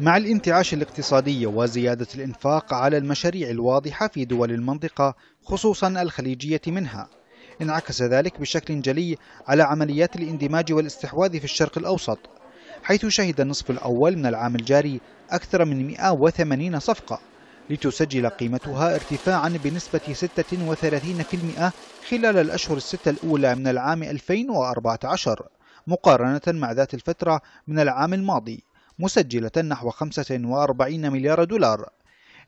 مع الانتعاش الاقتصادي وزيادة الإنفاق على المشاريع الواضحة في دول المنطقة خصوصا الخليجية منها انعكس ذلك بشكل جلي على عمليات الاندماج والاستحواذ في الشرق الأوسط حيث شهد النصف الأول من العام الجاري أكثر من 180 صفقة لتسجل قيمتها ارتفاعا بنسبة 36% خلال الأشهر الستة الأولى من العام 2014 مقارنة مع ذات الفترة من العام الماضي مسجلة نحو 45 مليار دولار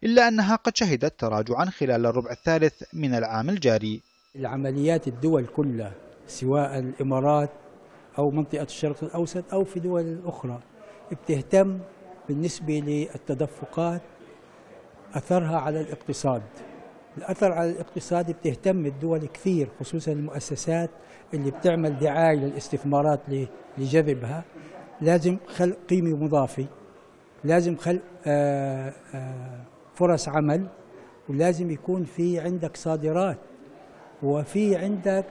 إلا أنها قد شهدت تراجعا خلال الربع الثالث من العام الجاري العمليات الدول كلها سواء الإمارات أو منطقة الشرق الأوسط أو في دول أخرى بتهتم بالنسبة للتدفقات أثرها على الاقتصاد الأثر على الاقتصاد بتهتم الدول كثير خصوصا المؤسسات اللي بتعمل دعاية للاستثمارات لجذبها لازم خلق قيمة مضافة لازم خلق آآ آه، آآ آه، فرص عمل ولازم يكون في عندك صادرات وفي عندك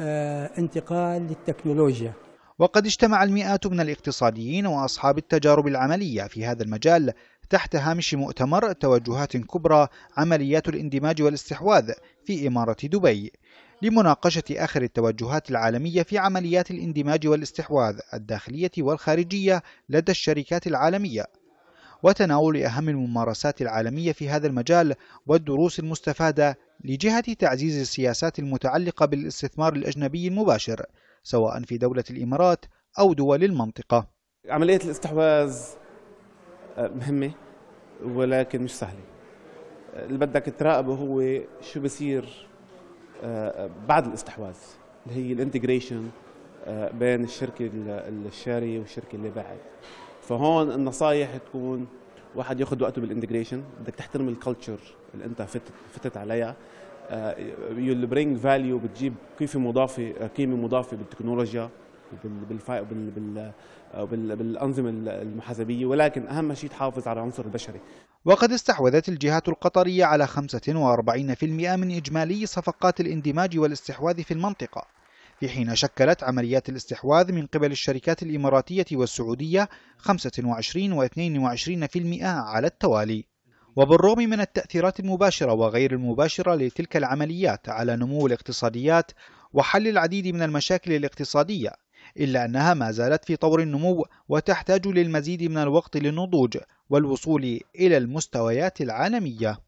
آه، انتقال للتكنولوجيا وقد اجتمع المئات من الاقتصاديين وأصحاب التجارب العملية في هذا المجال تحت هامش مؤتمر توجهات كبرى عمليات الاندماج والاستحواذ في إمارة دبي لمناقشة آخر التوجهات العالمية في عمليات الاندماج والاستحواذ الداخلية والخارجية لدى الشركات العالمية وتناول أهم الممارسات العالمية في هذا المجال والدروس المستفادة لجهة تعزيز السياسات المتعلقة بالاستثمار الأجنبي المباشر سواء في دولة الإمارات أو دول المنطقة عملية الاستحواذ آه، مهمة ولكن مش سهلة آه، اللي بدك تراقبه هو شو بصير آه، بعد الاستحواذ اللي هي الانتجريشن آه، بين الشركه الشاريه والشركه اللي باعت فهون النصائح تكون واحد ياخذ وقته بالانتجريشن بدك تحترم الكالتشر اللي انت فتت, فتت عليها يو برينج فاليو بتجيب قيمه مضافه قيمه مضافه بالتكنولوجيا آه، بالأنظمة المحاسبية ولكن أهم شيء تحافظ على العنصر البشري وقد استحوذت الجهات القطرية على 45% من إجمالي صفقات الاندماج والاستحواذ في المنطقة في حين شكلت عمليات الاستحواذ من قبل الشركات الإماراتية والسعودية 25 و22% على التوالي وبالرغم من التأثيرات المباشرة وغير المباشرة لتلك العمليات على نمو الاقتصاديات وحل العديد من المشاكل الاقتصادية إلا أنها ما زالت في طور النمو وتحتاج للمزيد من الوقت للنضوج والوصول إلى المستويات العالمية